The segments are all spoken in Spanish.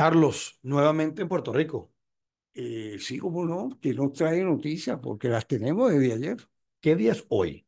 Carlos, nuevamente en Puerto Rico. Eh, sí, cómo no, que nos trae noticias, porque las tenemos desde ayer. ¿Qué día es hoy?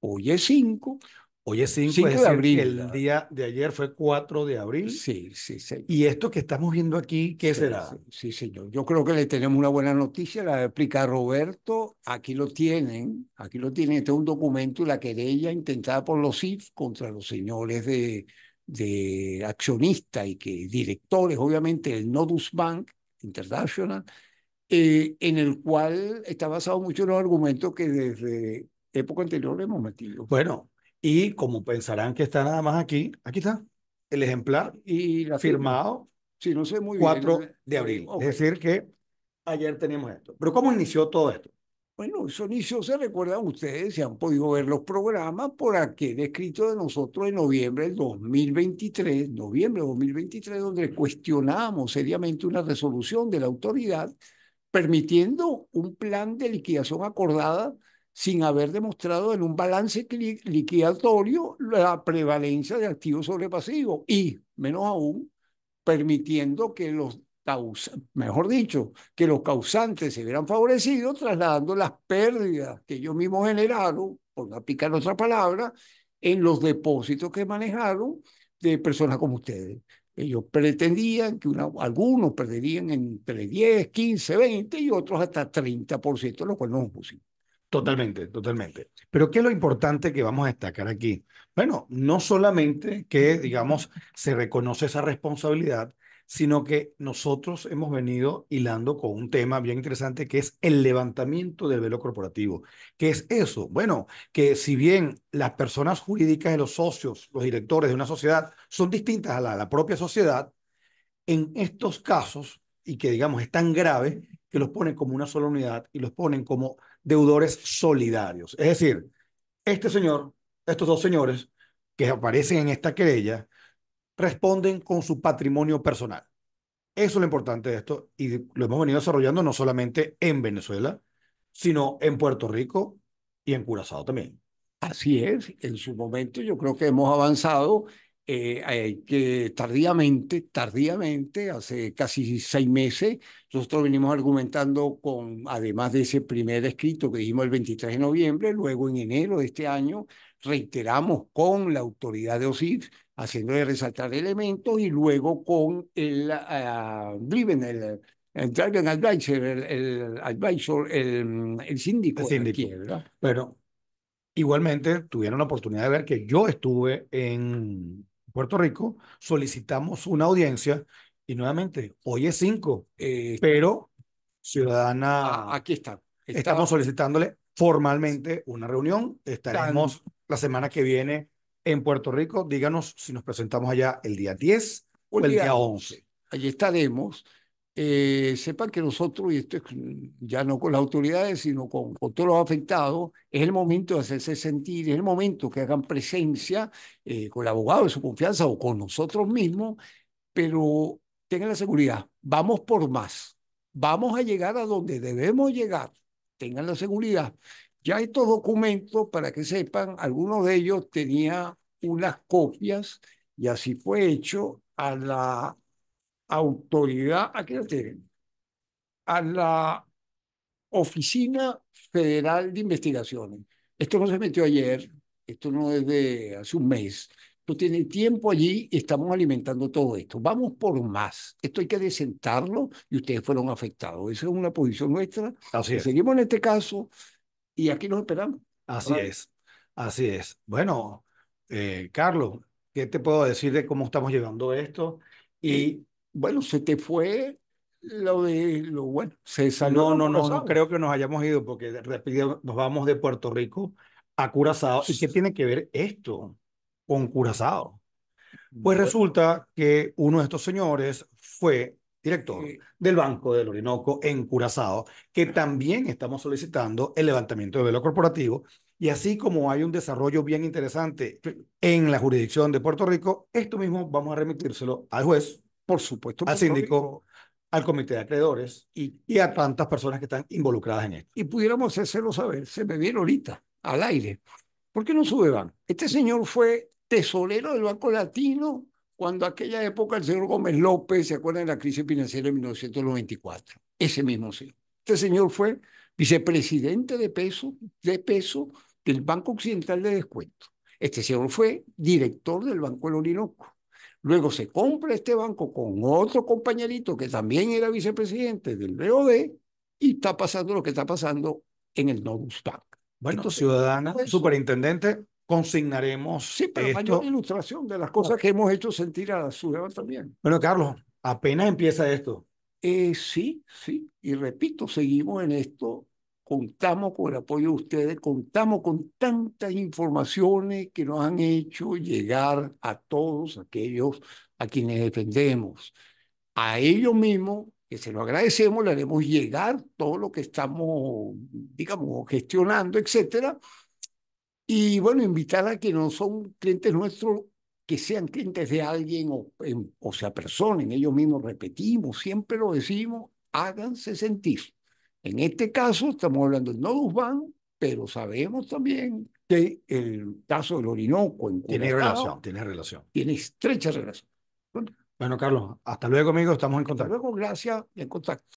Hoy es 5. Hoy es 5 de abril. El día de ayer fue 4 de abril. Sí, sí, sí. Y esto que estamos viendo aquí, ¿qué será? Sí, señor. Yo creo que le tenemos una buena noticia, la explica Roberto. Aquí lo tienen, aquí lo tienen. Este es un documento, la querella intentada por los CIF contra los señores de de accionista y que directores, obviamente, el Nodus Bank International, eh, en el cual está basado mucho en los argumentos que desde época anterior hemos metido. Bueno, y como pensarán que está nada más aquí, aquí está el ejemplar y firmado sí, no sé, muy 4 de abril. Es decir, que ayer teníamos esto. Pero ¿cómo inició todo esto? Bueno, eso inició, se recuerdan ustedes, se han podido ver los programas, por aquel escrito de nosotros en noviembre del 2023, noviembre de 2023, donde cuestionamos seriamente una resolución de la autoridad permitiendo un plan de liquidación acordada sin haber demostrado en un balance liquidatorio la prevalencia de activos sobre pasivos y, menos aún, permitiendo que los mejor dicho, que los causantes se hubieran favorecido trasladando las pérdidas que ellos mismos generaron, por no aplicar otra palabra, en los depósitos que manejaron de personas como ustedes. Ellos pretendían que algunos perderían entre 10, 15, 20 y otros hasta 30%, lo cual no es posible. Totalmente, totalmente. Pero ¿qué es lo importante que vamos a destacar aquí? Bueno, no solamente que, digamos, se reconoce esa responsabilidad, sino que nosotros hemos venido hilando con un tema bien interesante que es el levantamiento del velo corporativo. ¿Qué es eso? Bueno, que si bien las personas jurídicas de los socios, los directores de una sociedad, son distintas a la, la propia sociedad, en estos casos, y que digamos es tan grave, que los ponen como una sola unidad y los ponen como deudores solidarios. Es decir, este señor, estos dos señores que aparecen en esta querella, responden con su patrimonio personal. Eso es lo importante de esto y lo hemos venido desarrollando no solamente en Venezuela, sino en Puerto Rico y en Curazao también. Así es, en su momento yo creo que hemos avanzado eh, que tardíamente, tardíamente, hace casi seis meses, nosotros venimos argumentando con, además de ese primer escrito que dijimos el 23 de noviembre, luego en enero de este año, reiteramos con la autoridad de OSIF haciendo de resaltar elementos y luego con el driven, ah, el, el driven advisor, el, el advisor, el, el síndico. Pero igualmente tuvieron la oportunidad de ver que yo estuve en Puerto Rico, solicitamos una audiencia y nuevamente, hoy es cinco, eh, pero ciudadana... Ah, aquí está. Estamos solicitándole formalmente una reunión. Estaremos la semana que viene en Puerto Rico, díganos si nos presentamos allá el día 10 o el, día, 11. Allí estaremos. Eh, sepan que nosotros, y esto ya no con las autoridades, sino con, con, todos los afectados, es el momento de hacerse sentir, es el momento que hagan presencia eh, con el abogado de su confianza o con nosotros mismos, pero tengan la seguridad, vamos por más, vamos a llegar a donde debemos llegar, tengan la seguridad. Ya estos documentos, para que sepan, algunos de ellos tenía unas copias y así fue hecho a la autoridad, aquí la tienen, a la Oficina Federal de Investigaciones. Esto no se metió ayer, esto no es de hace un mes. tú tiene tiempo allí y estamos alimentando todo esto. Vamos por más. Esto hay que desentarlo y ustedes fueron afectados. Esa es una posición nuestra. Seguimos en este caso y aquí nos esperamos. Así es, así es. Bueno, eh, Carlos, ¿qué te puedo decir de cómo estamos llevando esto? Eh, y bueno, se te fue lo de lo bueno, se salió. No, no, no, no creo que nos hayamos ido porque nos vamos de Puerto Rico a Curazao. ¿Y qué tiene que ver esto con Curazao? Pues resulta que uno de estos señores fue director del Banco del Orinoco en Curazao, que también estamos solicitando el levantamiento de velo corporativo. Y así como hay un desarrollo bien interesante en la jurisdicción de Puerto Rico, esto mismo vamos a remitírselo al juez, por supuesto, al síndico, al comité de acreedores y, a tantas personas que están involucradas en esto. Y pudiéramos hacerlo saber, se me viene ahorita, al aire. ¿Por qué no sube banco? Este señor fue tesorero del Banco Latino cuando aquella época el señor Gómez López, ¿se acuerda de la crisis financiera de 1994? Ese mismo señor. Este señor fue vicepresidente de peso, de peso del Banco Occidental de Descuento. Este señor fue director del Banco del Orinoco. Luego se compra este banco con otro compañerito que también era vicepresidente del BOD y está pasando lo que está pasando en el Nodus Bank. Bueno, ciudadana, superintendente, consignaremos. Sí, pero esto. mayor ilustración de las cosas que hemos hecho sentir a Zulevan también. Bueno, Carlos, apenas empieza esto. Eh, sí, sí, y repito, seguimos en esto. Contamos con el apoyo de ustedes, contamos con tantas informaciones que nos han hecho llegar a todos aquellos a quienes defendemos. A ellos mismos, que se lo agradecemos, le haremos llegar todo lo que estamos, digamos, gestionando, etcétera, y bueno, invitar a que no son clientes nuestros, que sean clientes de alguien o, sea em, o ellos mismos repetimos, siempre lo decimos, háganse sentir. En este caso estamos hablando de Nodus pero sabemos también que el caso del Orinoco en Tiene relación, tiene relación. Tiene estrecha relación. Bueno, Carlos, hasta luego, amigos, estamos en contacto. Hasta luego, gracias, en contacto.